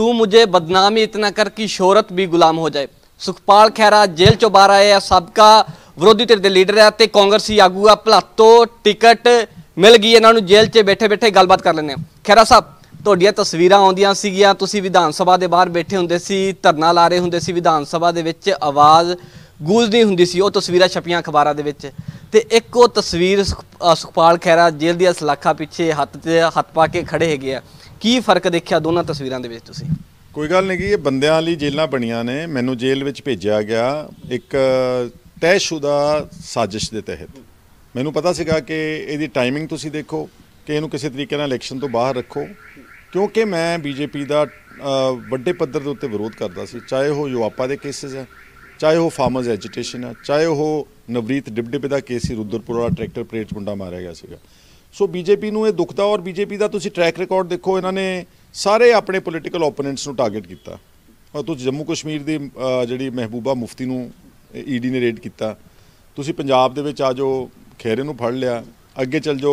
ਤੂੰ मुझे ਬਦਨਾਮੀ ਇਤਨਾ ਕਰ ਕਿ ਸ਼ੋਹਰਤ ਵੀ ਗੁਲਾਮ ਹੋ ਜਾਏ ਸੁਖਪਾਲ ਖੈਰਾ ਜੇਲ੍ਹ ਚੋਂ ਬਾਹਰ ਆਏ ਆ ਸਾਬਕਾ ਵਿਰੋਧੀ ਧਿਰ ਦੇ ਲੀਡਰ ਆ ਤੇ ਕਾਂਗਰਸੀ ਆਗੂ ਆ ਭਲਾਤੋ ਟਿਕਟ ਮਿਲ ਗਈ ਇਹਨਾਂ ਨੂੰ ਜੇਲ੍ਹ 'ਚ ਬੈਠੇ-ਬੈਠੇ ਗੱਲਬਾਤ ਕਰ ਲੈਣੇ ਖੈਰਾ ਸਾਹਿਬ ਤੁਹਾਡੀਆਂ ਤਸਵੀਰਾਂ ਆਉਂਦੀਆਂ ਸੀਗੀਆਂ ਤੁਸੀਂ ਵਿਧਾਨ ਸਭਾ ਦੇ ਬਾਹਰ ਬੈਠੇ ਹੁੰਦੇ ਸੀ ਧਰਨਾ ਲਾ ਰਹੇ ਹੁੰਦੇ ਸੀ ਵਿਧਾਨ ਸਭਾ ਦੇ ਵਿੱਚ ਆਵਾਜ਼ ਗੂੰਜਦੀ ਹੁੰਦੀ ਸੀ ਉਹ ਤਸਵੀਰਾਂ ਛਪੀਆਂ ਅਖਬਾਰਾਂ ਦੇ ਵਿੱਚ ਤੇ ਇੱਕ ਉਹ ਤਸਵੀਰ ਸੁਖਪਾਲ ਖੈਰਾ ਜੇਲ੍ਹ ਦੀਆਂ ਸਲਾਖਾਂ ਪਿੱਛੇ ਹੱਥ ਤੇ ਹੱਥ ਪਾ ਕੇ ਖੜੇ ਹੈਗੇ ਆ ਕੀ ਫਰਕ ਦੇਖਿਆ ਦੋਨਾਂ ਤਸਵੀਰਾਂ ਦੇ ਵਿੱਚ ਤੁਸੀਂ ਕੋਈ ਗੱਲ ਨਹੀਂ ਕਿ ਇਹ ਬੰਦਿਆਂ ਲਈ ਜੇਲ੍ਹਾਂ ਬਣੀਆਂ ਨੇ ਮੈਨੂੰ ਜੇਲ੍ਹ ਵਿੱਚ ਭੇਜਿਆ ਗਿਆ ਇੱਕ ਤੈਸ਼ੁਦਾ ਸਾਜ਼ਿਸ਼ ਦੇ ਤਹਿਤ ਮੈਨੂੰ ਪਤਾ ਸੀਗਾ ਕਿ ਇਹਦੀ ਟਾਈਮਿੰਗ ਤੁਸੀਂ ਦੇਖੋ ਕਿ ਇਹਨੂੰ ਕਿਸੇ ਤਰੀਕੇ ਨਾਲ ਇਲੈਕਸ਼ਨ ਤੋਂ ਬਾਹਰ ਰੱਖੋ ਕਿਉਂਕਿ ਮੈਂ ਬੀਜੇਪੀ ਦਾ ਵੱਡੇ ਪੱਧਰ ਦੇ ਉੱਤੇ ਵਿਰੋਧ ਕਰਦਾ ਸੀ ਚਾਹੇ ਉਹ ਯੁਵਾਪਾ ਦੇ ਕੇਸਸ ਹੈ ਚਾਹੇ ਉਹ ਫਾਰਮਰਸ ਐਜੀਟੇਸ਼ਨ ਹੈ ਚਾਹੇ ਉਹ ਨਵਰੀਤ ਡਿਬਡਿਬੇ ਦਾ ਕੇਸ ਸੀ ਵਾਲਾ ਟਰੈਕਟਰ ਪਰੇਡ ਗੁੰਡਾ ਮਾਰਿਆ ਗਿਆ ਸੀਗਾ ਸੋ ਬੀਜੇਪੀ ਨੂੰ ਇਹ ਦੁਖਦਾ ਔਰ ਬੀਜੇਪੀ ਦਾ ਤੁਸੀਂ ਟਰੈਕ ਰਿਕਾਰਡ ਦੇਖੋ ਇਹਨਾਂ ਨੇ ਸਾਰੇ ਆਪਣੇ ਪੋਲੀਟੀਕਲ ਓਪੋਨੈਂਟਸ ਨੂੰ ਟਾਰਗੇਟ ਕੀਤਾ ਔਰ ਤੁਸੀਂ ਜੰਮੂ ਕਸ਼ਮੀਰ ਦੀ ਜਿਹੜੀ ਮਹਿਬੂਬਾ ਮੁਫਤੀ ਨੂੰ ਈਡੀ e ਨੇ ਰੇਡ ਕੀਤਾ ਤੁਸੀਂ ਪੰਜਾਬ ਦੇ ਵਿੱਚ ਆ ਜੋ ਖੇਰੇ ਨੂੰ ਫੜ ਲਿਆ ਅੱਗੇ ਚੱਲ ਜੋ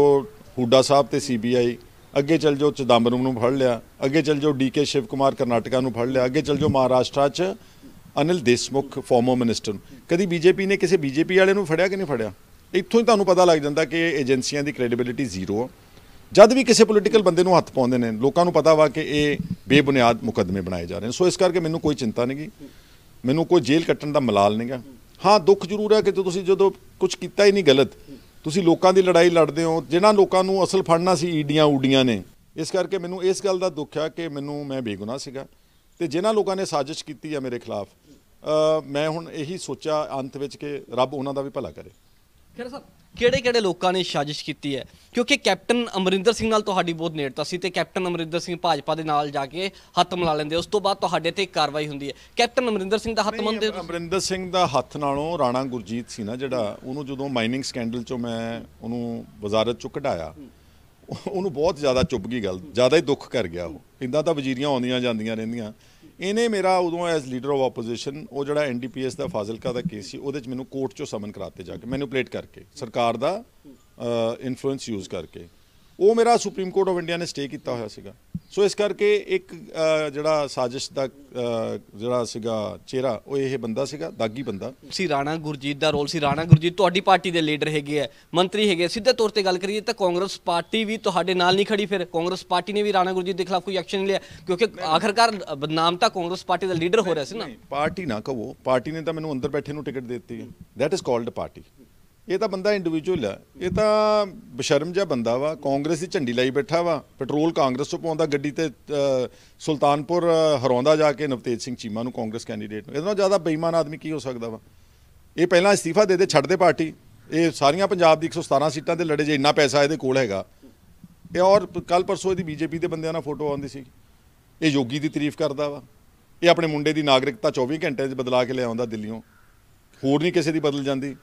ਹੂਡਾ ਸਾਹਿਬ ਤੇ ਸੀਬੀਆਈ ਅੱਗੇ ਚੱਲ ਜੋ ਚਦੰਬਰਮ ਨੂੰ ਫੜ ਲਿਆ ਅੱਗੇ ਚੱਲ ਜੋ ਡੀਕੇ ਸ਼ਿਵ ਕੁਮਾਰ ਕਰਨਾਟਕਾ ਨੂੰ ਫੜ ਲਿਆ ਅੱਗੇ ਚੱਲ ਜੋ ਮਹਾਰਾਸ਼ਟਰ 'ਚ ਅਨਿਲ ਦੇਸ਼ਮੁਖ ਫਾਰਮਰ ਮਿਨਿਸਟਰ ਕਦੀ ਬੀਜੇਪੀ ਨੇ ਕਿਸੇ ਬੀਜੇਪੀ ਵਾਲੇ ਨੂੰ ਫੜਿਆ ਕਿ ਨਹੀਂ ਫੜਿਆ ਇੱਥੋਂ ਹੀ ਤੁਹਾਨੂੰ ਪਤਾ ਲੱਗ ਜਾਂਦਾ ਕਿ ਏਜੰਸੀਆਂ ਦੀ ਕ੍ਰੈਡੀਬਿਲਿਟੀ ਜ਼ੀਰੋ ਆ ਜਦ ਵੀ ਕਿਸੇ ਪੋਲੀਟੀਕਲ ਬੰਦੇ ਨੂੰ ਹੱਥ ਪਾਉਂਦੇ ਨੇ ਲੋਕਾਂ ਨੂੰ ਪਤਾ ਵਾ ਕਿ ਇਹ ਬੇਬੁਨਿਆਦ ਮੁਕਦਮੇ ਬਣਾਏ ਜਾ ਰਹੇ ਨੇ ਸੋ ਇਸ ਕਰਕੇ ਮੈਨੂੰ ਕੋਈ ਚਿੰਤਾ ਨਹੀਂਗੀ ਮੈਨੂੰ ਕੋਈ ਜੇਲ੍ਹ ਕੱਟਣ ਦਾ ਮਲਾਲ ਨਹੀਂਗਾ ਹਾਂ ਦੁੱਖ ਜ਼ਰੂਰ ਹੈ ਕਿ ਜੇ ਤੁਸੀਂ ਜਦੋਂ ਕੁਝ ਕੀਤਾ ਹੀ ਨਹੀਂ ਗਲਤ ਤੁਸੀਂ ਲੋਕਾਂ ਦੀ ਲੜਾਈ ਲੜਦੇ ਹੋ ਜਿਨ੍ਹਾਂ ਲੋਕਾਂ ਨੂੰ ਅਸਲ ਫੜਨਾ ਸੀ ਈਡੀਆਂ ਊਡੀਆਂ ਨੇ ਇਸ ਕਰਕੇ ਮੈਨੂੰ ਇਸ ਗੱਲ ਦਾ ਦੁੱਖ ਆ ਕਿ ਮੈਨੂੰ ਮੈਂ ਬੇਗੁਨਾਹ ਸੀਗਾ ਤੇ ਜਿਨ੍ਹਾਂ ਲੋਕਾਂ ਨੇ ਸਾਜ਼ਿਸ਼ ਕੀਤੀ ਆ ਮੇਰੇ ਖਿਲਾਫ ਮੈਂ ਹੁਣ ਇਹੀ ਸੋਚਿਆ ਅੰਤ ਵਿੱਚ ਕਿ ਰੱਬ ਉਹਨਾਂ ਦਾ ਵੀ ਭਲਾ ਕਰੇ ਖੈਰ ਸਾਹਿਬ ਕਿਹੜੇ ਕਿਹੜੇ ਲੋਕਾਂ ਨੇ ਸਾਜ਼ਿਸ਼ ਕੀਤੀ ਹੈ ਕਿਉਂਕਿ ਕੈਪਟਨ ਅਮਰਿੰਦਰ ਸਿੰਘ ਨਾਲ ਤੁਹਾਡੀ ਬਹੁਤ ਨੇੜਤਾ ਸੀ ਤੇ ਕੈਪਟਨ ਅਮਰਿੰਦਰ ਸਿੰਘ ਭਾਜਪਾ ਦੇ ਨਾਲ ਜਾ ਕੇ ਹੱਥ ਮਿਲਾ ਲੈਂਦੇ ਉਸ ਤੋਂ ਬਾਅਦ ਤੁਹਾਡੇ ਤੇ ਕਾਰਵਾਈ ਹੁੰਦੀ ਹੈ ਕੈਪਟਨ ਅਮਰਿੰਦਰ ਸਿੰਘ ਦਾ ਹੱਥ ਮੰਨਦੇ ਅਮਰਿੰਦਰ ਸਿੰਘ ਦਾ ਹੱਥ ਨਾਲੋਂ ਰਾਣਾ ਗੁਰਜੀਤ ਸੀ ਨਾ ਜਿਹੜਾ ਉਹਨੂੰ ਜਦੋਂ ਮਾਈਨਿੰਗ ਸਕੈਂਡਲ 'ਚੋਂ ਮੈਂ ਉਹਨੂੰ ਵਜ਼ਾਰਤ 'ਚੋਂ ਕਢਾਇਆ ਉਹਨੂੰ ਬਹੁਤ ਜ਼ਿਆਦਾ ਚੁੱਭ ਗਈ ਗੱਲ ਜ਼ਿਆਦਾ ਹੀ ਦੁੱਖ ਕਰ ਗਿਆ ਉਹ ਇਦਾਂ ਤਾਂ ਵਜ਼ੀਰੀਆਂ ਆਉਂਦੀਆਂ ਜਾਂਦੀਆਂ ਰਹਿੰਦੀਆਂ ਇਹਨੇ ਮੇਰਾ ਉਦੋਂ ਐਸ ਲੀਡਰ ਆਫ ਆਪੋਜੀਸ਼ਨ ਉਹ ਜਿਹੜਾ ਐਨਡੀਪੀਐਸ ਦਾ ਫਾਜ਼ਿਲਕਾ ਦਾ ਕੇਸ ਸੀ ਉਹਦੇ 'ਚ ਮੈਨੂੰ ਕੋਰਟ 'ਚੋਂ ਸਮਨ ਕਰਾਤੇ ਜਾ ਕੇ ਮੈਨੂੰ ਪਲੇਟ ਕਰਕੇ ਸਰਕਾਰ ਦਾ ਇਨਫਲੂਐਂਸ ਯੂਜ਼ ਕਰਕੇ ਉਹ ਮੇਰਾ ਸੁਪਰੀਮ ਕੋਰਟ ਆਫ ਇੰਡੀਆ ਨੇ ਸਟੇ ਕੀਤਾ ਹੋਇਆ ਸੀਗਾ ਸੋ ਇਸ ਕਰਕੇ ਇੱਕ ਜਿਹੜਾ ਸਾਜ਼ਿਸ਼ ਦਾ ਜਿਹੜਾ ਸੀਗਾ ਚਿਹਰਾ ਉਹ ਇਹ ਬੰਦਾ ਸੀਗਾ ਦਾਗੀ ਬੰਦਾ ਸੀ ਰਾਣਾ ਗੁਰਜੀਤ ਦਾ ਰੋਲ ਸੀ ਰਾਣਾ ਗੁਰਜੀਤ ਤੁਹਾਡੀ ਪਾਰਟੀ ਦੇ ਲੀਡਰ ਹੈਗੇ ਆ ਮੰਤਰੀ ਹੈਗੇ ਸਿੱਧੇ ਤੌਰ ਤੇ ਗੱਲ ਕਰੀਏ ਤਾਂ ਕਾਂਗਰਸ ਪਾਰਟੀ ਵੀ ਤੁਹਾਡੇ ਨਾਲ ਨਹੀਂ ਖੜੀ ਫਿਰ ਕਾਂਗਰਸ ਪਾਰਟੀ ਨੇ ਵੀ ਰਾਣਾ ਗੁਰਜੀਤ ਦੇ ਖਿਲਾਫ ਕੋਈ ਐਕਸ਼ਨ ਨਹੀਂ ਲਿਆ ਕਿਉਂਕਿ ਆਖਰਕਾਰ ਬਦਨਾਮ ਤਾਂ ਕਾਂਗਰਸ ਪਾਰਟੀ ਦਾ ਲੀਡਰ ਹੋ ਰਿਹਾ ਸੀ ਨਾ ਪਾਰਟੀ ਨਾ ਕਹੋ ਪਾਰਟੀ ਨੇ ਤਾਂ ਮੈਨੂੰ ਅੰਦਰ ਬੈਠੇ ਨੂੰ ਟਿਕਟ ਦਿੱਤੀ ਹੈ ਥੈਟ ਇਜ਼ ਕਾਲਡ ਪਾਰਟੀ ਇਹ ਤਾਂ ਬੰਦਾ ਇੰਡੀਵਿਜੂਅਲ ਆ ਇਹ ਤਾਂ ਬਸ਼ਰਮ ਜਿਹਾ ਬੰਦਾ ਵਾ ਕਾਂਗਰਸ ਦੀ ਝੰਡੀ ਲਾਈ ਬੈਠਾ ਵਾ ਪੈਟਰੋਲ ਕਾਂਗਰਸ ਤੋਂ ਪਾਉਂਦਾ ਗੱਡੀ ਤੇ ਸੁਲਤਾਨਪੁਰ ਹਰੌਂਦਾ ਜਾ ਕੇ ਨਵਤੇਜ ਸਿੰਘ ਚੀਮਾ ਨੂੰ ਕਾਂਗਰਸ ਕੈਂਡੀਡੇਟ ਨੂੰ ਇਹਦੋਂ ਜ਼ਿਆਦਾ ਬੇਈਮਾਨ ਆਦਮੀ ਕੀ ਹੋ ਸਕਦਾ ਵਾ ਇਹ ਪਹਿਲਾਂ ਅਸਤੀਫਾ ਦੇ ਦੇ ਛੱਡ ਦੇ ਪਾਰਟੀ ਇਹ ਸਾਰੀਆਂ ਪੰਜਾਬ ਦੀ 117 ਸੀਟਾਂ ਤੇ ਲੜੇ ਜੇ ਇੰਨਾ ਪੈਸਾ ਇਹਦੇ ਕੋਲ ਹੈਗਾ ਇਹ ਔਰ ਕੱਲ ਪਰਸੋਂ ਇਹਦੀ ਬੀਜੇਪੀ ਦੇ ਬੰਦਿਆਂ ਨਾਲ ਫੋਟੋ ਆਉਂਦੀ ਸੀ ਇਹ ਯੋਗੀ ਦੀ ਤਾਰੀਫ ਕਰਦਾ ਵਾ ਇਹ ਆਪਣੇ ਮੁੰਡੇ ਦੀ ਨਾਗਰਿਕਤਾ 24 ਘੰਟੇ 'ਚ ਬਦਲਾ ਕੇ ਲਿਆਉਂਦਾ ਦਿੱਲੀੋਂ ਹੋਰ ਨਹੀਂ ਕਿਸੇ ਦੀ ਬਦਲ ਜਾਂਦੀ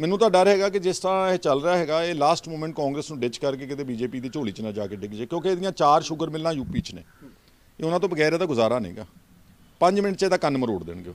ਮੈਨੂੰ ਤਾਂ ਡਰ ਹੈਗਾ ਕਿ ਜਿਸ ਤਰ੍ਹਾਂ ਇਹ ਚੱਲ ਰਿਹਾ ਹੈਗਾ ਇਹ ਲਾਸਟ ਮੂਮੈਂਟ ਕਾਂਗਰਸ ਨੂੰ ਡਿਚ ਕਰਕੇ ਕਿਤੇ ਬੀਜੇਪੀ ਦੀ ਝੋਲੀ 'ਚ ਨਾ ਜਾ ਕੇ ਡਿੱਗ ਜੇ ਕਿਉਂਕਿ ਇਹਦੀਆਂ ਚਾਰ ਸ਼ੂਗਰ ਮਿੱਲਾਂ ਯੂਪੀ 'ਚ ਨੇ ਇਹ ਉਹਨਾਂ ਤੋਂ ਬਗੈਰ ਇਹਦਾ ਗੁਜ਼ਾਰਾ ਨਹੀਂਗਾ 5 ਮਿੰਟ 'ਚ ਇਹਦਾ ਕੰਨ ਮਰੋੜ ਦੇਣਗੇ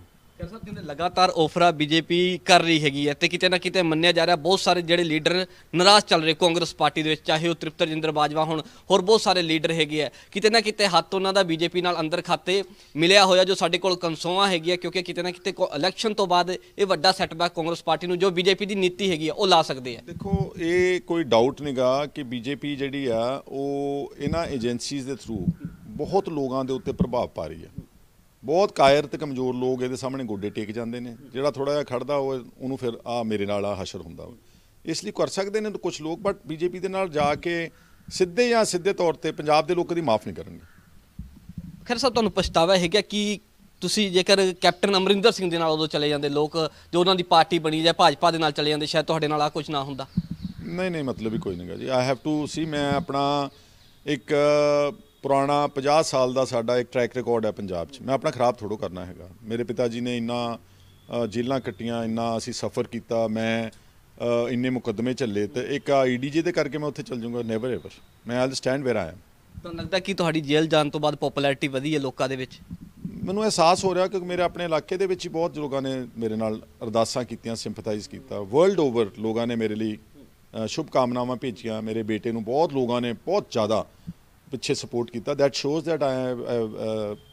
ਸਰ ਲਗਾਤਾਰ ਆਫਰਾ ਬੀਜੇਪੀ ਕਰ ਰਹੀ ਹੈਗੀ ਹੈ ਤੇ ਕਿਤੇ ਨਾ ਕਿਤੇ ਮੰਨਿਆ ਜਾ ਰਿਹਾ ਬਹੁਤ ਸਾਰੇ ਜਿਹੜੇ ਲੀਡਰ ਨਾਰਾਜ਼ ਚੱਲ ਰਹੇ ਕਾਂਗਰਸ ਪਾਰਟੀ ਦੇ ਵਿੱਚ ਚਾਹੇ ਉਹ ਤ੍ਰਿਪਤ ਰਜਿੰਦਰ ਬਾਜਵਾ ਹੋਣ ਹੋਰ ਬਹੁਤ ਸਾਰੇ ਲੀਡਰ ਹੈਗੇ ਆ ਕਿਤੇ ਨਾ ਕਿਤੇ ਹੱਥ ਉਹਨਾਂ ਦਾ ਬੀਜੇਪੀ ਨਾਲ ਅੰਦਰ ਖਾਤੇ ਮਿਲਿਆ ਹੋਇਆ ਜੋ ਸਾਡੇ ਕੋਲ ਕੰਸੋਆ ਹੈਗੀ ਆ ਕਿਉਂਕਿ ਕਿਤੇ ਨਾ ਕਿਤੇ ਇਲੈਕਸ਼ਨ ਤੋਂ ਬਾਅਦ ਇਹ ਵੱਡਾ ਸੈਟਬੈਕ ਕਾਂਗਰਸ ਪਾਰਟੀ ਨੂੰ ਜੋ ਬੀਜੇਪੀ ਦੀ ਨੀਤੀ ਹੈਗੀ ਆ ਉਹ ਲਾ ਸਕਦੇ ਆ ਦੇਖੋ ਇਹ ਕੋਈ ਡਾਊਟ ਨਹੀਂਗਾ ਕਿ ਬੀਜੇਪੀ ਜਿਹੜੀ ਆ ਉਹ ਇਹਨਾਂ ਏਜੰਸੀਜ਼ ਦੇ ਥਰੂ ਬਹੁਤ ਲੋਕਾਂ ਦੇ ਉੱਤੇ ਪ੍ਰਭਾਵ ਪਾ ਰਹੀ ਹੈ ਬਹੁਤ ਕਾਇਰ ਤੇ ਕਮਜ਼ੋਰ ਲੋਕ ਇਹਦੇ ਸਾਹਮਣੇ ਗੋਡੇ ਟੇਕ ਜਾਂਦੇ ਨੇ ਜਿਹੜਾ ਥੋੜਾ ਜਿਹਾ ਖੜਦਾ ਉਹ ਉਹਨੂੰ ਫਿਰ ਆ ਮੇਰੇ ਨਾਲ ਆ ਹਸ਼ਰ ਹੁੰਦਾ ਇਸ ਲਈ ਕਰ ਸਕਦੇ ਨੇ ਕੁਝ ਲੋਕ ਬਟ ਬੀਜੇਪੀ ਦੇ ਨਾਲ ਜਾ ਕੇ ਸਿੱਧੇ ਜਾਂ ਸਿੱਧੇ ਤੌਰ ਤੇ ਪੰਜਾਬ ਦੇ ਲੋਕਾਂ ਦੀ ਮਾਫ ਨਹੀਂ ਕਰਨਗੇ ਖੈਰ ਸਾਹਿਬ ਤੁਹਾਨੂੰ ਪਛਤਾਵਾ ਹੈਗਾ ਕਿ ਤੁਸੀਂ ਜੇਕਰ ਕੈਪਟਨ ਅਮਰਿੰਦਰ ਸਿੰਘ ਦੇ ਨਾਲ ਉਦੋਂ ਚਲੇ ਜਾਂਦੇ ਲੋਕ ਜੋ ਉਹਨਾਂ ਦੀ ਪਾਰਟੀ ਬਣੀ ਜਾਂ ਭਾਜਪਾ ਦੇ ਨਾਲ ਚਲੇ ਜਾਂਦੇ ਸ਼ਾਇਦ ਤੁਹਾਡੇ ਨਾਲ ਆ ਕੁਝ ਨਾ ਹੁੰਦਾ ਨਹੀਂ ਨਹੀਂ ਮਤਲਬ ਹੀ ਕੋਈ ਨਹੀਂਗਾ ਜੀ ਆਈ ਹੈਵ ਟੂ ਸੀ ਮੈਂ ਆਪਣਾ ਇੱਕ ਪੁਰਾਣਾ 50 ਸਾਲ ਦਾ ਸਾਡਾ ਇੱਕ ਟਰੈਕ ਰਿਕਾਰਡ ਹੈ ਪੰਜਾਬ 'ਚ ਮੈਂ ਆਪਣਾ ਖਰਾਬ ਥੋੜੋ ਕਰਨਾ ਹੈਗਾ ਮੇਰੇ ਪਿਤਾ ਜੀ ਨੇ ਇੰਨਾ ਜੇਲਾਂ ਕੱਟੀਆਂ ਇੰਨਾ ਅਸੀਂ ਸਫ਼ਰ ਕੀਤਾ ਮੈਂ ਇੰਨੇ ਮੁਕੱਦਮੇ ਚੱਲੇ ਤੇ ਇੱਕ ਜੀ ਦੇ ਕਰਕੇ ਮੈਂ ਉੱਥੇ ਚੱਲ ਜਾਊਂਗਾ ਨੈਵਰ ਐਵਰ ਮੈਂ ਆਲ ਸਟੈਂਡ ਵੇਅਰ ਆਇਆ ਤੁਹਾਨੂੰ ਲੱਗਦਾ ਕਿ ਤੁਹਾਡੀ ਜੇਲ੍ਹ ਜਾਣ ਤੋਂ ਬਾਅਦ ਪੋਪੂਲੈਰਿਟੀ ਵਧੀ ਹੈ ਲੋਕਾਂ ਦੇ ਵਿੱਚ ਮੈਨੂੰ ਅਹਿਸਾਸ ਹੋ ਰਿਹਾ ਕਿ ਮੇਰੇ ਆਪਣੇ ਇਲਾਕੇ ਦੇ ਵਿੱਚ ਹੀ ਬਹੁਤ ਲੋਕਾਂ ਨੇ ਮੇਰੇ ਨਾਲ ਅਰਦਾਸਾਂ ਕੀਤੀਆਂ ਸਿੰਪਥਾਈਜ਼ ਕੀਤਾ ਵਰਲਡ ਓਵਰ ਲੋਕਾਂ ਨੇ ਮੇਰੇ ਲਈ ਸ਼ੁਭ ਕਾਮਨਾਵਾਂ ਭੇਜੀਆਂ ਮੇਰੇ ਬੇਟੇ ਨੂੰ ਬਹੁਤ ਲੋਕਾਂ ਨੇ ਬਹੁਤ ਜ਼ਿਆਦਾ ਪਿੱਛੇ ਸਪੋਰਟ ਕੀਤਾ that shows that uh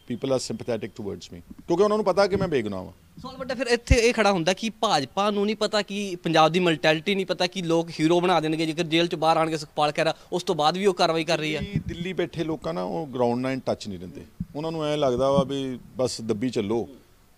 people are sympathetic towards me ਕਿਉਂਕਿ ਉਹਨਾਂ ਨੂੰ ਪਤਾ ਕਿ ਮੈਂ ਬੇਗੁਨਾਹ ਹਾਂ ਸੋਲ ਵੱਡਾ ਫਿਰ ਇੱਥੇ ਇਹ ਖੜਾ ਹੁੰਦਾ ਕਿ ਭਾਜਪਾ ਨੂੰ ਨਹੀਂ ਪਤਾ ਕਿ ਪੰਜਾਬ ਦੀ ਮਲਟੈਲਿਟੀ ਨਹੀਂ ਪਤਾ ਕਿ ਲੋਕ ਹੀਰੋ ਬਣਾ ਦੇਣਗੇ ਜੇਕਰ ਜੇਲ੍ਹ ਚ ਬਾਹਰ ਆਣ ਕੇ ਸੁਖਪਾਲ ਖਹਿਰਾ ਉਸ ਤੋਂ ਬਾਅਦ ਵੀ ਉਹ ਕਾਰਵਾਈ ਕਰ ਰਹੀ ਹੈ ਦਿੱਲੀ ਬੈਠੇ ਲੋਕਾਂ ਨਾਲ ਉਹ ਗਰਾਊਂਡ ਨਾਲ ਟੱਚ ਨਹੀਂ ਰਹਿੰਦੇ ਉਹਨਾਂ ਨੂੰ ਐ ਲੱਗਦਾ ਵਾ ਵੀ ਬਸ ਦੱਬੀ ਚੱਲੋ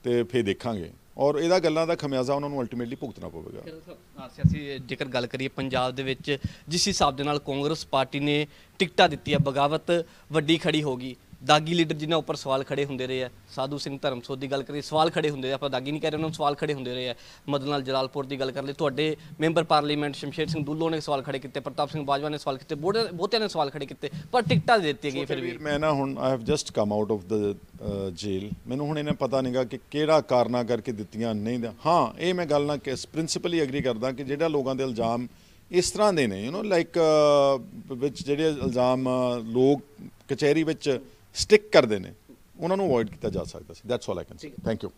ਤੇ ਫੇਰ ਦੇਖਾਂਗੇ ਔਰ ਇਹਦਾ ਗੱਲਾਂ ਦਾ ਖਮਿਆਜ਼ਾ ਉਹਨਾਂ ਨੂੰ ਅਲਟੀਮੇਟਲੀ ਭੁਗਤਣਾ ਪਵੇਗਾ ਆਰਸੀ ਅਸੀਂ ਜੇਕਰ ਗੱਲ ਕਰੀਏ ਪੰਜਾਬ ਦੇ ਵਿੱਚ ਜਿਸ ਹਿਸਾਬ ਦੇ ਨਾਲ ਕਾਂਗਰਸ ਪਾਰਟੀ ਨੇ ਟਿਕਟਾਂ ਦਿੱਤੀ ਹੈ ਬਗਾਵਤ ਵੱਡੀ ਖੜੀ ਹੋਗੀ ਦਾਗੀ ਲੀਡਰ ਜਿਨ੍ਹਾਂ ਉੱਪਰ ਸਵਾਲ ਖੜੇ ਹੁੰਦੇ ਰਹੇ ਆ ਸਾਧੂ ਸਿੰਘ ਧਰਮਸੋਤ ਦੀ ਗੱਲ ਕਰੀ ਸਵਾਲ ਖੜੇ ਹੁੰਦੇ ਆ ਆਪਾਂ ਦਾਗੀ ਨਹੀਂ ਕਹਿ ਰਹੇ ਉਹਨਾਂ ਨੂੰ ਸਵਾਲ ਖੜੇ ਹੁੰਦੇ ਰਹੇ ਆ ਮਦਨਲਾਲ ਜਲਾਲਪੁਰ ਦੀ ਗੱਲ ਕਰ ਲਈ ਤੁਹਾਡੇ ਮੈਂਬਰ ਪਾਰਲੀਮੈਂਟ ਸ਼ਮਸ਼ੇਰ ਸਿੰਘ ਦੁੱਲੋ ਨੇ ਸਵਾਲ ਖੜੇ ਕੀਤੇ ਪ੍ਰਤਾਪ ਸਿੰਘ ਬਾਜਵਾ ਨੇ ਸਵਾਲ ਕੀਤੇ ਬਹੁਤਿਆਂ ਨੇ ਸਵਾਲ ਖੜੇ ਕੀਤੇ ਪਰ ਟਿਕਟਾਂ ਦਿੱਤੀਆਂ ਗਈਆਂ ਫਿਰ ਵੀ ਮੈਂ ਨਾ ਹੁਣ I have just come out of the jail ਮੈਨੂੰ ਹੁਣ ਇਹਨਾਂ ਪਤਾ ਨਹੀਂਗਾ ਕਿ ਕਿਹੜਾ ਕਾਰਨਾ ਕਰਕੇ ਦਿੱਤੀਆਂ ਨਹੀਂ ਹਾਂ ਇਹ ਮੈਂ ਗੱਲ ਨਾਲ ਕਿਸ ਪ੍ਰਿੰਸੀਪਲੀ ਐਗਰੀ ਕਰਦਾ ਕਿ ਜਿਹੜਾ ਲੋਕਾਂ ਦੇ ਇਲਜ਼ਾਮ ਇਸ ਤਰ੍ਹਾਂ ਦੇ ਨੇ ਯੂ نو ਲਾਈਕ ਵਿੱਚ ਜਿਹੜੇ ਇਲਜ਼ਾਮ ਲੋਕ ਕਚਹਿਰੀ ਵਿੱਚ ਸਟਿਕ ਕਰਦੇ ਨੇ ਉਹਨਾਂ ਨੂੰ ਅਵੋਇਡ ਕੀਤਾ ਜਾ ਸਕਦਾ ਸੀ that's all I can say thank you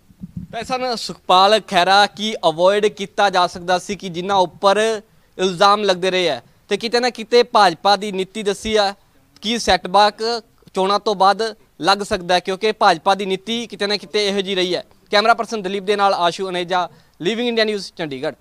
ਪੈਸਾ ਸੁਖਪਾਲ ਖੈਰਾ ਕੀ ਅਵੋਇਡ ਕੀਤਾ ਜਾ ਸਕਦਾ ਸੀ ਕਿ ਜਿਨ੍ਹਾਂ ਉੱਪਰ ਇਲਜ਼ਾਮ ਲੱਗਦੇ ਰਹੇ ਆ ਤੇ ਕਿਤੇ ਨਾ ਕਿਤੇ ਭਾਜਪਾ ਦੀ ਨੀਤੀ ਦੱਸੀ ਆ ਕਿ ਸੈਟਬੈਕ ਚੋਣਾਂ ਤੋਂ ਬਾਅਦ ਲੱਗ ਸਕਦਾ ਕਿਉਂਕਿ ਭਾਜਪਾ ਦੀ ਨੀਤੀ ਕਿਤੇ ਨਾ ਕਿਤੇ ਇਹੋ ਜੀ ਰਹੀ ਹੈ ਕੈਮਰਾ ਪਰਸਨ ਦਲੀਪ ਦੇ ਨਾਲ Ashu Aneja living India News Chandigarh